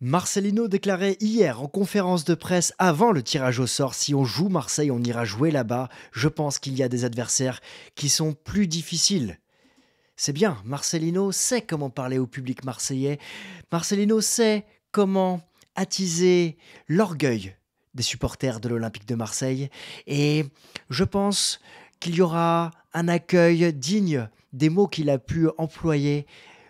Marcelino déclarait hier en conférence de presse avant le tirage au sort si on joue Marseille, on ira jouer là-bas. Je pense qu'il y a des adversaires qui sont plus difficiles. C'est bien, Marcelino sait comment parler au public marseillais. Marcelino sait comment attiser l'orgueil des supporters de l'Olympique de Marseille. Et je pense qu'il y aura un accueil digne des mots qu'il a pu employer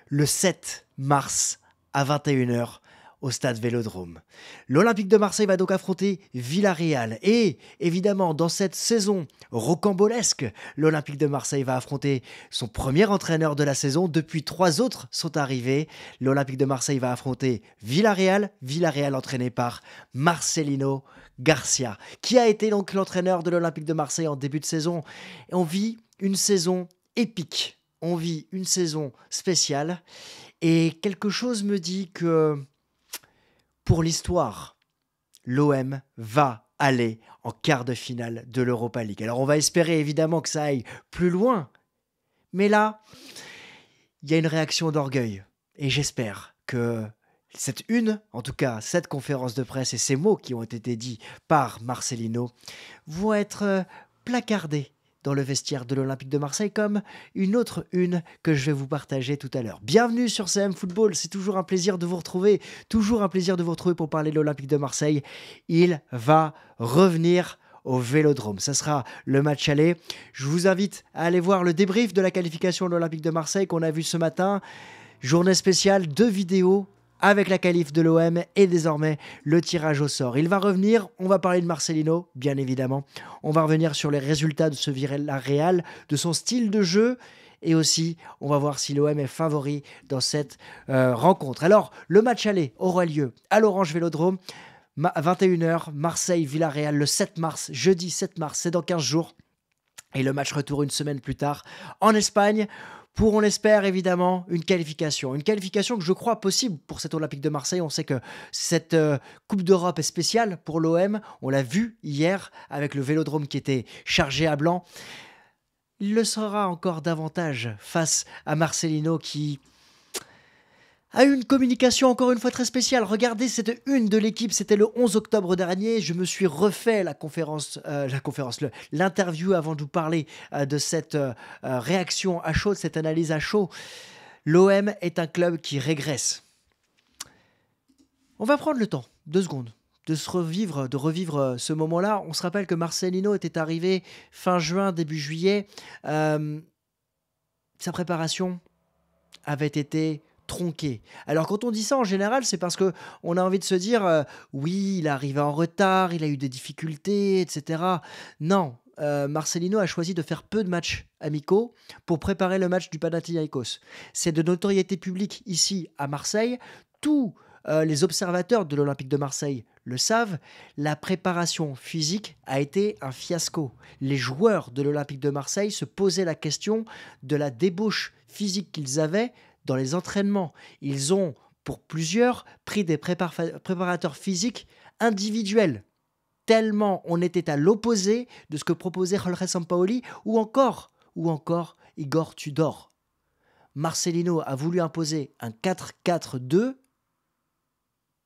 le 7 mars à 21h au stade Vélodrome. L'Olympique de Marseille va donc affronter Villarreal et évidemment dans cette saison rocambolesque, l'Olympique de Marseille va affronter son premier entraîneur de la saison depuis trois autres sont arrivés. L'Olympique de Marseille va affronter Villarreal, Villarreal entraîné par Marcelino Garcia qui a été donc l'entraîneur de l'Olympique de Marseille en début de saison. on vit une saison épique. On vit une saison spéciale et quelque chose me dit que pour l'histoire. L'OM va aller en quart de finale de l'Europa League. Alors on va espérer évidemment que ça aille plus loin. Mais là, il y a une réaction d'orgueil. Et j'espère que cette une, en tout cas cette conférence de presse et ces mots qui ont été dits par Marcelino, vont être euh, placardés dans le vestiaire de l'Olympique de Marseille, comme une autre une que je vais vous partager tout à l'heure. Bienvenue sur CM Football, c'est toujours un plaisir de vous retrouver, toujours un plaisir de vous retrouver pour parler de l'Olympique de Marseille. Il va revenir au Vélodrome. Ça sera le match aller. Je vous invite à aller voir le débrief de la qualification de l'Olympique de Marseille qu'on a vu ce matin. Journée spéciale, deux vidéos avec la qualif de l'OM et désormais le tirage au sort. Il va revenir, on va parler de Marcelino, bien évidemment. On va revenir sur les résultats de ce La Real, de son style de jeu. Et aussi, on va voir si l'OM est favori dans cette euh, rencontre. Alors, le match aller aura lieu à l'Orange Vélodrome, à 21h, Marseille-Villarreal, le 7 mars, jeudi 7 mars, c'est dans 15 jours. Et le match retour une semaine plus tard en Espagne pour, on l'espère évidemment, une qualification. Une qualification que je crois possible pour cette Olympique de Marseille. On sait que cette euh, Coupe d'Europe est spéciale pour l'OM. On l'a vu hier avec le vélodrome qui était chargé à blanc. Il le sera encore davantage face à Marcelino qui a une communication encore une fois très spéciale. Regardez cette une de l'équipe, c'était le 11 octobre dernier. Je me suis refait la conférence, euh, la conférence, l'interview avant de vous parler euh, de cette euh, réaction à chaud, de cette analyse à chaud. L'OM est un club qui régresse. On va prendre le temps, deux secondes, de se revivre, de revivre ce moment-là. On se rappelle que Marcelino était arrivé fin juin, début juillet. sa préparation avait été tronqué. Alors quand on dit ça en général, c'est parce que on a envie de se dire euh, oui, il est arrivé en retard, il a eu des difficultés, etc. Non, euh, Marcelino a choisi de faire peu de matchs amicaux pour préparer le match du Panathinaikos. C'est de notoriété publique ici à Marseille. Tous euh, les observateurs de l'Olympique de Marseille le savent, la préparation physique a été un fiasco. Les joueurs de l'Olympique de Marseille se posaient la question de la débauche physique qu'ils avaient dans les entraînements. Ils ont, pour plusieurs, pris des préparateurs physiques individuels. Tellement on était à l'opposé de ce que proposait Jorge Sampaoli ou encore, ou encore Igor Tudor. Marcelino a voulu imposer un 4-4-2.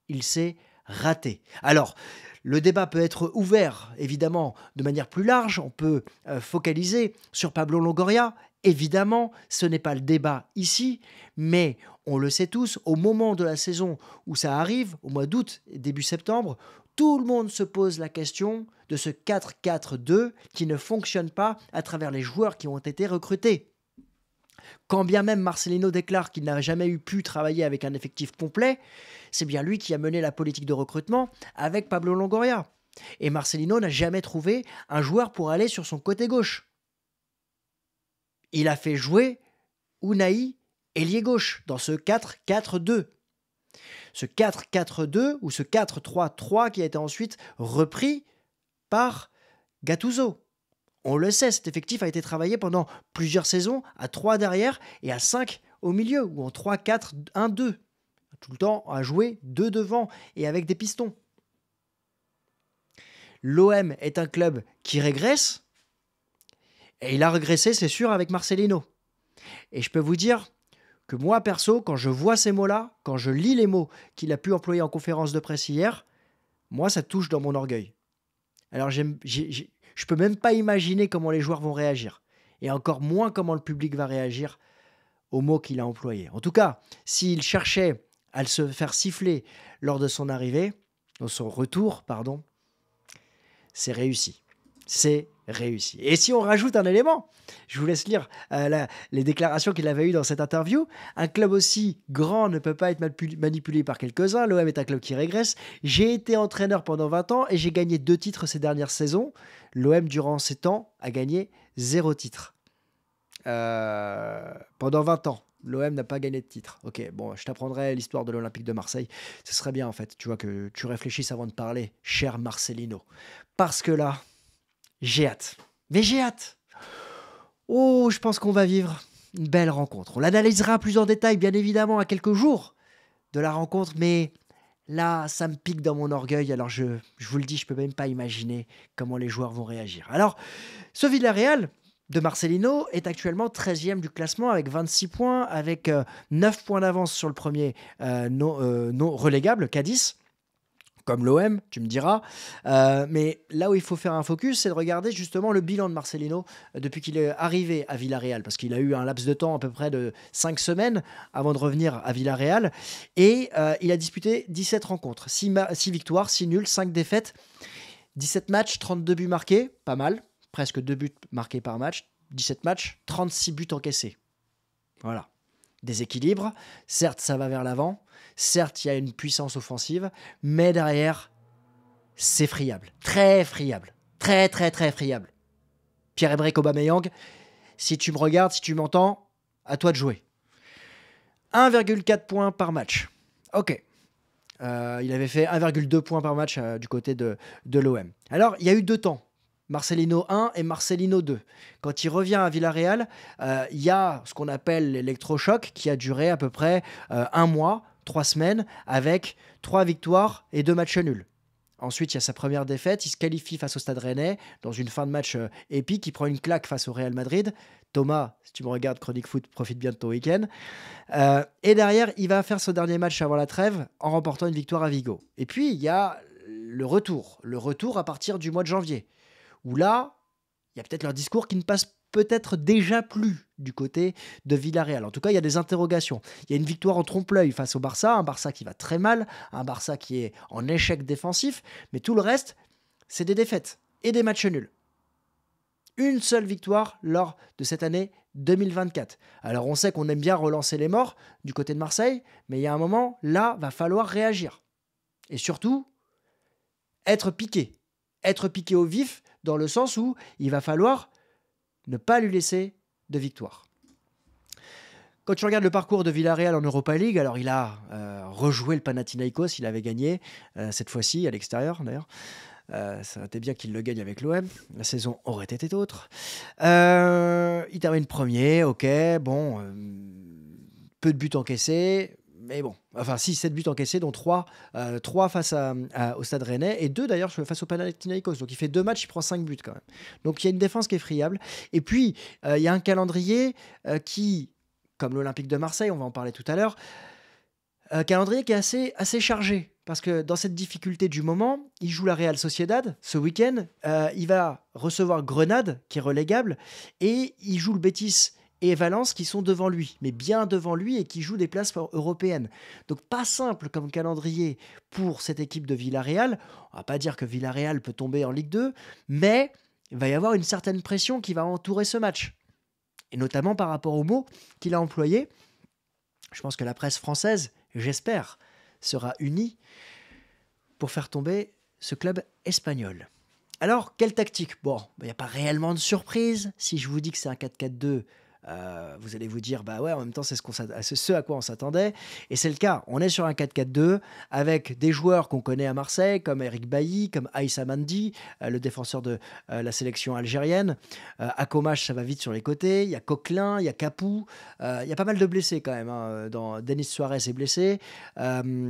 Il s'est raté. Alors, le débat peut être ouvert, évidemment, de manière plus large. On peut euh, focaliser sur Pablo Longoria Évidemment, ce n'est pas le débat ici, mais on le sait tous, au moment de la saison où ça arrive, au mois d'août, début septembre, tout le monde se pose la question de ce 4-4-2 qui ne fonctionne pas à travers les joueurs qui ont été recrutés. Quand bien même Marcelino déclare qu'il n'a jamais eu pu travailler avec un effectif complet, c'est bien lui qui a mené la politique de recrutement avec Pablo Longoria. Et Marcelino n'a jamais trouvé un joueur pour aller sur son côté gauche il a fait jouer Unai ailier gauche dans ce 4-4-2. Ce 4-4-2 ou ce 4-3-3 qui a été ensuite repris par Gattuso. On le sait, cet effectif a été travaillé pendant plusieurs saisons à 3 derrière et à 5 au milieu ou en 3-4-1-2. Tout le temps à jouer 2 devant et avec des pistons. L'OM est un club qui régresse, et il a regressé, c'est sûr, avec Marcelino. Et je peux vous dire que moi, perso, quand je vois ces mots-là, quand je lis les mots qu'il a pu employer en conférence de presse hier, moi, ça touche dans mon orgueil. Alors, je ne peux même pas imaginer comment les joueurs vont réagir. Et encore moins comment le public va réagir aux mots qu'il a employés. En tout cas, s'il cherchait à se faire siffler lors de son arrivée, son retour, pardon, c'est réussi. C'est réussi. Et si on rajoute un élément, je vous laisse lire euh, les déclarations qu'il avait eues dans cette interview. Un club aussi grand ne peut pas être manipulé par quelques-uns. L'OM est un club qui régresse. J'ai été entraîneur pendant 20 ans et j'ai gagné deux titres ces dernières saisons. L'OM, durant ces temps, a gagné zéro titre. Euh, pendant 20 ans. L'OM n'a pas gagné de titre. Ok, bon, je t'apprendrai l'histoire de l'Olympique de Marseille. Ce serait bien, en fait, tu vois, que tu réfléchisses avant de parler, cher Marcelino. Parce que là, j'ai hâte. Mais j'ai hâte. Oh, je pense qu'on va vivre une belle rencontre. On l'analysera plus en détail, bien évidemment, à quelques jours de la rencontre, mais là, ça me pique dans mon orgueil. Alors, je, je vous le dis, je ne peux même pas imaginer comment les joueurs vont réagir. Alors, ce Villarreal de Marcelino est actuellement 13e du classement avec 26 points, avec 9 euh, points d'avance sur le premier euh, non, euh, non relégable, Cadiz comme l'OM, tu me diras. Euh, mais là où il faut faire un focus, c'est de regarder justement le bilan de Marcelino euh, depuis qu'il est arrivé à Villarreal, parce qu'il a eu un laps de temps à peu près de 5 semaines avant de revenir à Villarreal. Et euh, il a disputé 17 rencontres, 6, 6 victoires, 6 nuls, 5 défaites, 17 matchs, 32 buts marqués, pas mal, presque 2 buts marqués par match, 17 matchs, 36 buts encaissés. Voilà déséquilibre. Certes, ça va vers l'avant. Certes, il y a une puissance offensive. Mais derrière, c'est friable. Très friable. Très, très, très friable. Pierre-Emerick Aubameyang, si tu me regardes, si tu m'entends, à toi de jouer. 1,4 points par match. Ok. Euh, il avait fait 1,2 points par match euh, du côté de, de l'OM. Alors, il y a eu deux temps Marcelino 1 et Marcelino 2. Quand il revient à Villarreal, euh, il y a ce qu'on appelle l'électrochoc qui a duré à peu près euh, un mois, trois semaines, avec trois victoires et deux matchs nuls. Ensuite, il y a sa première défaite. Il se qualifie face au Stade Rennais dans une fin de match euh, épique. Il prend une claque face au Real Madrid. Thomas, si tu me regardes, Chronique Foot, profite bien de ton week-end. et derrière, il va faire son dernier match avant la trêve en remportant une victoire à Vigo. Et puis, il y a le retour. Le retour à partir du mois de janvier où là, il y a peut-être leur discours qui ne passe peut-être déjà plus du côté de Villarreal. En tout cas, il y a des interrogations. Il y a une victoire en trompe-l'œil face au Barça, un Barça qui va très mal, un Barça qui est en échec défensif, mais tout le reste, c'est des défaites et des matchs nuls. Une seule victoire lors de cette année 2024. Alors on sait qu'on aime bien relancer les morts du côté de Marseille, mais il y a un moment, là, va falloir réagir. Et surtout, être piqué. Être piqué au vif, dans le sens où il va falloir ne pas lui laisser de victoire. Quand tu regardes le parcours de Villarreal en Europa League, alors il a euh, rejoué le Panathinaikos, il avait gagné euh, cette fois-ci à l'extérieur d'ailleurs. Euh, ça aurait été bien qu'il le gagne avec l'OM. La saison aurait été autre. il termine premier, ok, bon, peu de buts encaissés, mais bon, enfin, si, 7 buts encaissés, dont 3, euh, face au Stade Rennais et 2 d'ailleurs face au Panathinaikos. Donc il fait 2 matchs, il prend 5 buts quand même. Donc il y a une défense qui est friable. Et puis, euh, il y a un calendrier euh, qui, comme l'Olympique de Marseille, on va en parler tout à l'heure, un calendrier qui est assez, assez chargé. Parce que dans cette difficulté du moment, il joue la Real Sociedad ce week-end. il va recevoir Grenade, qui est relégable. Et il joue le Betis et Valence qui sont devant lui, mais bien devant lui et qui jouent des places européennes. Donc pas simple comme calendrier pour cette équipe de Villarreal. On va pas dire que Villarreal peut tomber en Ligue 2, mais il va y avoir une certaine pression qui va entourer ce match. Et notamment par rapport aux mots qu'il a employé. Je pense que la presse française, j'espère, sera unie pour faire tomber ce club espagnol. Alors, quelle tactique Bon, il n'y a pas réellement de surprise. Si je vous dis que c'est un 4-4-2, euh, vous allez vous dire, bah ouais, en même temps, c'est ce, à quoi on s'attendait. Et c'est le cas. On est sur un 4-4-2 avec des joueurs qu'on connaît à Marseille, comme Eric Bailly, comme Aïssa Mandi, euh, le défenseur de euh, la sélection algérienne. à ça va vite sur les côtés. Il y a Coquelin, il y a Capou. il y a pas mal de blessés quand même. Hein, dans Denis Suarez est blessé. il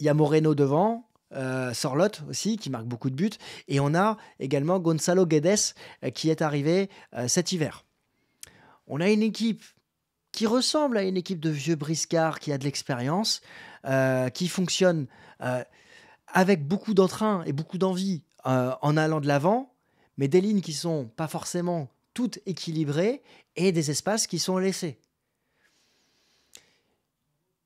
y a Moreno devant, Sorlotte aussi, qui marque beaucoup de buts. Et on a également Gonzalo Guedes, qui est arrivé cet hiver on a une équipe qui ressemble à une équipe de vieux briscards qui a de l'expérience, euh, qui fonctionne euh, avec beaucoup d'entrain et beaucoup d'envie euh, en allant de l'avant, mais des lignes qui sont pas forcément toutes équilibrées et des espaces qui sont laissés.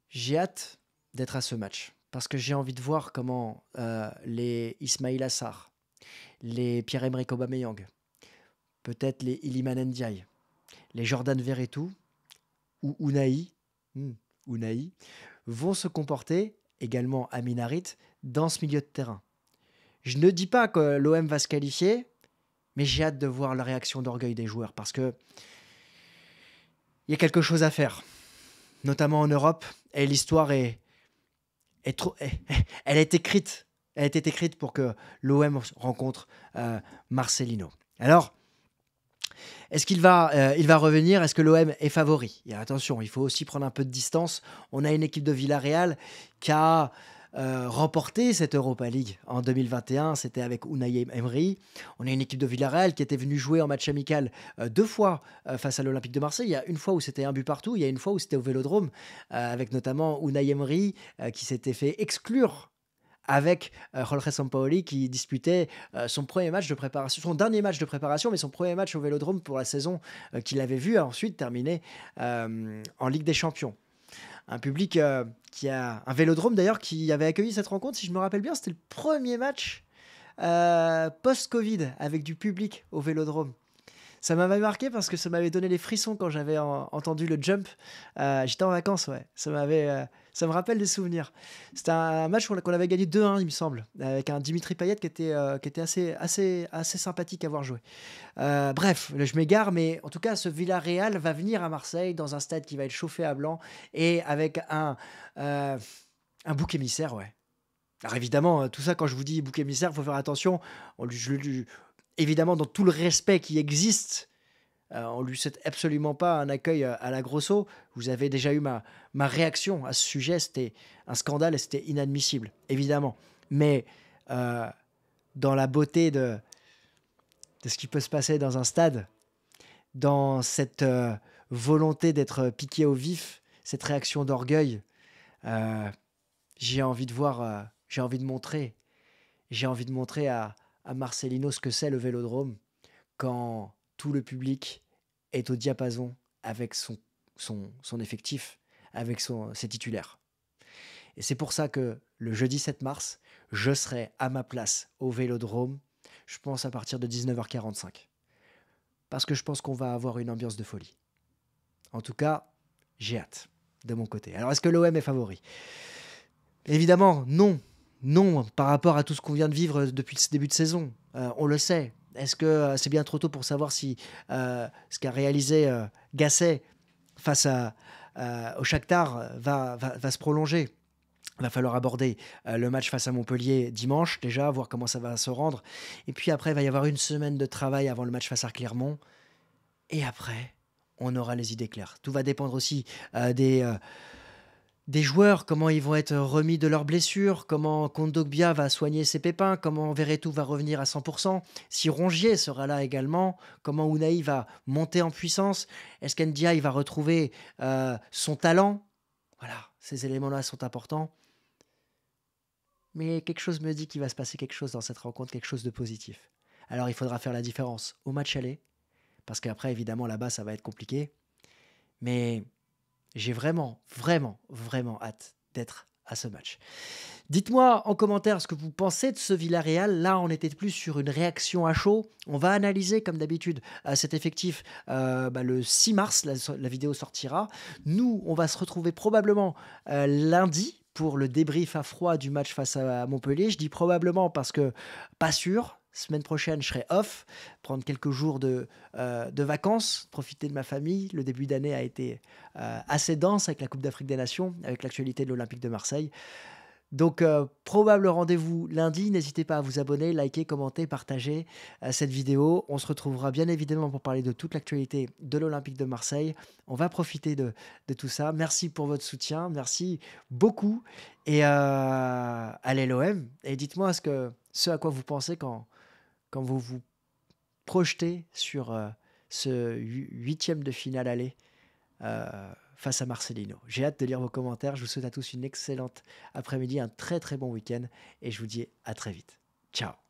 J'ai hâte d'être à ce match parce que j'ai envie de voir comment les Ismail Assar, les Pierre-Emerick Aubameyang, peut-être les Iliman Ndiaye, les Jordan Veretout ou Unai, hmm, Unai, vont se comporter, également à Minarit, dans ce milieu de terrain. Je ne dis pas que l'OM va se qualifier, mais j'ai hâte de voir la réaction d'orgueil des joueurs parce que il y a quelque chose à faire, notamment en Europe, et l'histoire est, elle est écrite, a été écrite pour que l'OM rencontre euh, Marcelino. Alors, est-ce qu'il va, euh, va revenir Est-ce que l'OM est favori Et Attention, il faut aussi prendre un peu de distance. On a une équipe de Villarreal qui a euh, remporté cette Europa League en 2021. C'était avec Unai Emery. On a une équipe de Villarreal qui était venue jouer en match amical euh, deux fois face à l'Olympique de Marseille. Il y a une fois où c'était un but partout. Il y a une fois où c'était au Vélodrome, avec notamment Unai Emery qui s'était fait exclure avec euh, Jorge Sampaoli qui disputait euh, son premier match de préparation, son dernier match de préparation, mais son premier match au Vélodrome pour la saison euh, qu'il avait vu, ensuite terminé en Ligue des Champions un public qui a un vélodrome d'ailleurs qui avait accueilli cette rencontre, si je me rappelle bien, c'était le premier match post-Covid avec du public au vélodrome. Ça m'avait marqué parce que ça m'avait donné les frissons quand j'avais entendu le jump. J'étais en vacances, ouais. Ça m'avait ça me rappelle des souvenirs. C'était un match qu'on avait gagné 2-1, il me semble, avec un Dimitri Payet qui était, euh, qui était assez, assez, assez sympathique à voir jouer. Euh, bref, je m'égare, mais en tout cas, ce Villarreal va venir à Marseille dans un stade qui va être chauffé à blanc et avec un, euh, un bouc émissaire, ouais. Alors évidemment, tout ça, quand je vous dis bouc émissaire, il faut faire attention. évidemment, dans tout le respect qui existe euh, on lui souhaite absolument pas un accueil euh, à la Grosso. Vous avez déjà eu ma, ma réaction à ce sujet. C'était un scandale et c'était inadmissible, évidemment. Mais euh, dans la beauté de, de ce qui peut se passer dans un stade, dans cette volonté d'être piqué au vif, cette réaction d'orgueil, j'ai envie de voir, j'ai envie de montrer, j'ai envie de montrer à, à Marcelino ce que c'est le Vélodrome quand tout le public est au diapason avec son, effectif, avec ses titulaires. Et c'est pour ça que le jeudi 7 mars, je serai à ma place au Vélodrome, je pense à partir de 19h45. Parce que je pense qu'on va avoir une ambiance de folie. En tout cas, j'ai hâte de mon côté. Alors est-ce que l'OM est favori Évidemment, non. Non, par rapport à tout ce qu'on vient de vivre depuis le début de saison. Euh, on le sait, est-ce que euh, c'est bien trop tôt pour savoir si euh, ce qu'a réalisé euh, Gasset face au Shakhtar va, se prolonger il va falloir aborder le match face à Montpellier dimanche déjà, voir comment ça va se rendre. Et puis après, il va y avoir une semaine de travail avant le match face à Clermont. Et après, on aura les idées claires. Tout va dépendre aussi des des joueurs, comment ils vont être remis de leurs blessures, comment Kondogbia va soigner ses pépins, comment Veretout va revenir à 100%, si Rongier sera là également, comment Unai va monter en puissance, est-ce qu'Ndiaye va retrouver euh, son talent Voilà, ces éléments-là sont importants. Mais quelque chose me dit qu'il va se passer quelque chose dans cette rencontre, quelque chose de positif. Alors il faudra faire la différence au match aller, parce qu'après évidemment là-bas ça va être compliqué. Mais j'ai vraiment, vraiment, vraiment hâte d'être à ce match. Dites-moi en commentaire ce que vous pensez de ce Villarreal. Là, on était plus sur une réaction à chaud. On va analyser, comme d'habitude, euh, cet effectif euh, bah, le 6 mars. La, vidéo sortira. Nous, on va se retrouver probablement euh, lundi pour le débrief à froid du match face à Montpellier. Je dis probablement parce que pas sûr, Semaine prochaine, je serai off, prendre quelques jours de, euh, de vacances, profiter de ma famille. Le début d'année a été euh, assez dense avec la Coupe d'Afrique des Nations, avec l'actualité de l'Olympique de Marseille. Donc, euh, probable rendez-vous lundi. N'hésitez pas à vous abonner, liker, commenter, partager cette vidéo. On se retrouvera bien évidemment pour parler de toute l'actualité de l'Olympique de Marseille. On va profiter de, de, tout ça. Merci pour votre soutien. Merci beaucoup. Et allez l'OM. Et dites-moi ce, que, ce à quoi vous pensez quand, quand vous vous projetez sur euh, ce huitième de finale aller euh, face à Marcelino. J'ai hâte de lire vos commentaires. Je vous souhaite à tous une excellente après-midi, un très très bon week-end et je vous dis à très vite. Ciao